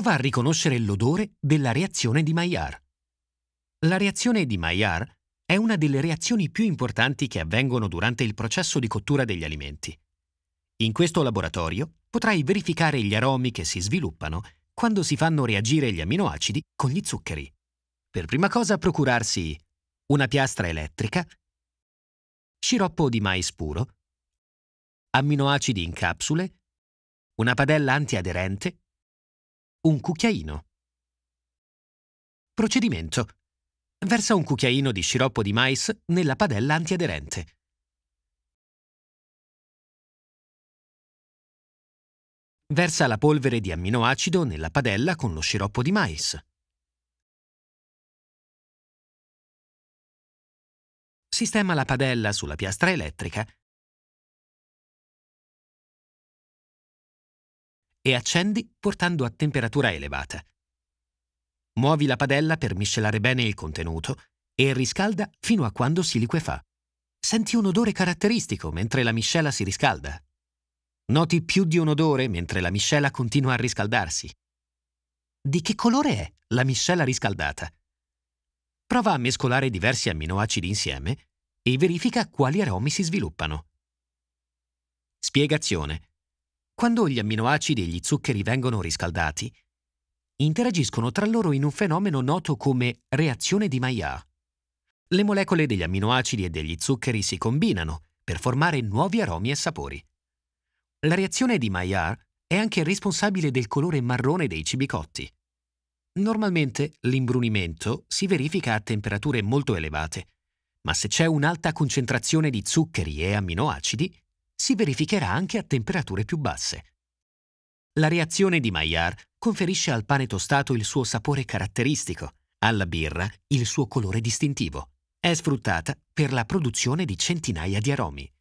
prova a riconoscere l'odore della reazione di Maillard. La reazione di Maillard è una delle reazioni più importanti che avvengono durante il processo di cottura degli alimenti. In questo laboratorio potrai verificare gli aromi che si sviluppano quando si fanno reagire gli aminoacidi con gli zuccheri. Per prima cosa procurarsi una piastra elettrica, sciroppo di mais puro, amminoacidi in capsule, una padella antiaderente un cucchiaino. Procedimento. Versa un cucchiaino di sciroppo di mais nella padella antiaderente. Versa la polvere di amminoacido nella padella con lo sciroppo di mais. Sistema la padella sulla piastra elettrica e accendi portando a temperatura elevata. Muovi la padella per miscelare bene il contenuto e riscalda fino a quando si liquefà. Senti un odore caratteristico mentre la miscela si riscalda. Noti più di un odore mentre la miscela continua a riscaldarsi. Di che colore è la miscela riscaldata? Prova a mescolare diversi amminoacidi insieme e verifica quali aromi si sviluppano. Spiegazione quando gli amminoacidi e gli zuccheri vengono riscaldati, interagiscono tra loro in un fenomeno noto come reazione di Maillard. Le molecole degli amminoacidi e degli zuccheri si combinano per formare nuovi aromi e sapori. La reazione di Maillard è anche responsabile del colore marrone dei cibicotti. Normalmente l'imbrunimento si verifica a temperature molto elevate, ma se c'è un'alta concentrazione di zuccheri e amminoacidi, si verificherà anche a temperature più basse. La reazione di Maillard conferisce al pane tostato il suo sapore caratteristico, alla birra il suo colore distintivo. È sfruttata per la produzione di centinaia di aromi.